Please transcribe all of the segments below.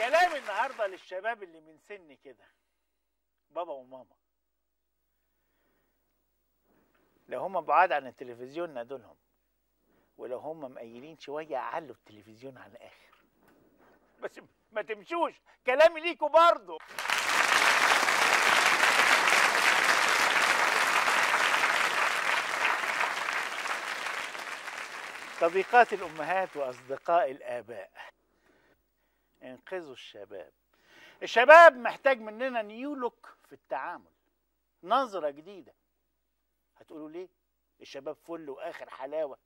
كلام النهارده للشباب اللي من سن كده بابا وماما لو هم بعاد عن التلفزيون نادولهم ولو هم مقيلين شويه علوا التلفزيون على الاخر بس ما تمشوش كلامي ليكوا برضه صديقات الامهات واصدقاء الاباء انقذوا الشباب الشباب محتاج مننا نيو لوك في التعامل نظرة جديدة هتقولوا ليه الشباب فل واخر حلاوة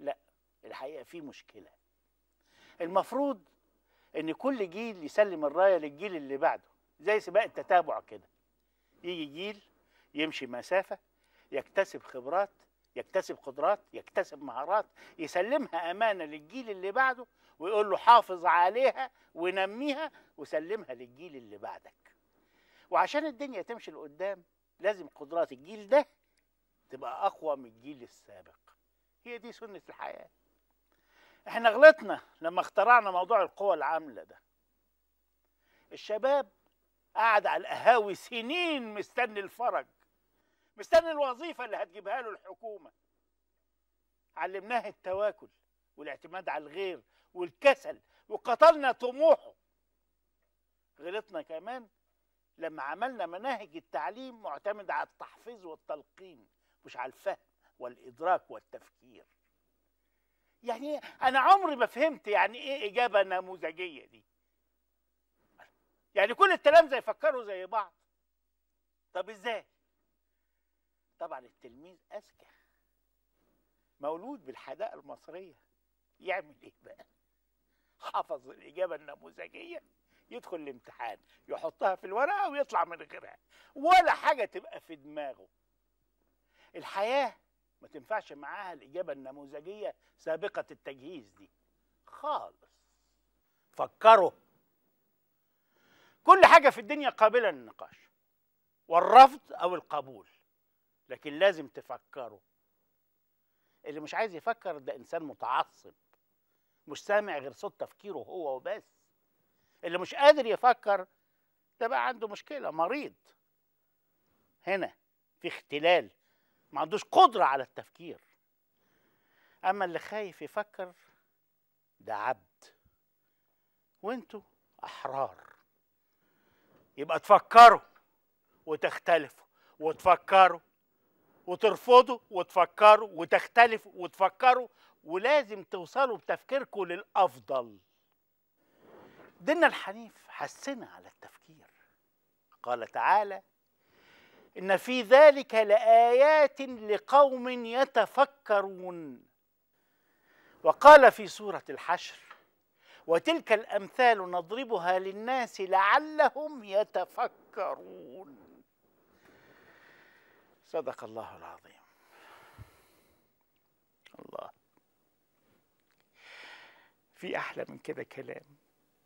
لا الحقيقة في مشكلة المفروض ان كل جيل يسلم الراية للجيل اللي بعده زي سباق التتابع كده يجي جيل يمشي مسافة يكتسب خبرات يكتسب قدرات يكتسب مهارات يسلمها أمانة للجيل اللي بعده ويقول له حافظ عليها ونميها وسلمها للجيل اللي بعدك وعشان الدنيا تمشي لقدام لازم قدرات الجيل ده تبقى أقوى من الجيل السابق هي دي سنة الحياة احنا غلطنا لما اخترعنا موضوع القوى العاملة ده الشباب قعد على القهاوي سنين مستني الفرج مستني الوظيفة اللي هتجيبها له الحكومة علمناه التواكل والاعتماد على الغير والكسل وقتلنا طموحه غلطنا كمان لما عملنا مناهج التعليم معتمدة على التحفيظ والتلقين مش على الفهم والإدراك والتفكير يعني أنا عمري ما فهمت يعني إيه إجابة نموذجية دي يعني كل التلامذة يفكروا زي بعض طب إزاي طبعا التلميذ أذكى مولود بالحدائق المصرية يعمل إيه بقى؟ حفظ الإجابة النموذجية يدخل الامتحان يحطها في الورقة ويطلع من غيرها ولا حاجة تبقى في دماغه الحياة ما تنفعش معاها الإجابة النموذجية سابقة التجهيز دي خالص فكروا كل حاجة في الدنيا قابلة للنقاش والرفض أو القبول لكن لازم تفكروا اللي مش عايز يفكر ده انسان متعصب مش سامع غير صوت تفكيره هو وبس اللي مش قادر يفكر ده بقى عنده مشكله مريض هنا في اختلال ما عندوش قدره على التفكير اما اللي خايف يفكر ده عبد وانتوا احرار يبقى تفكروا وتختلفوا وتفكروا وترفضوا وتفكروا وتختلفوا وتفكروا ولازم توصلوا بتفكيركم للأفضل دينا الحنيف حسنا على التفكير قال تعالى إن في ذلك لآيات لقوم يتفكرون وقال في سورة الحشر وتلك الأمثال نضربها للناس لعلهم يتفكرون صدق الله العظيم الله في أحلى من كده كلام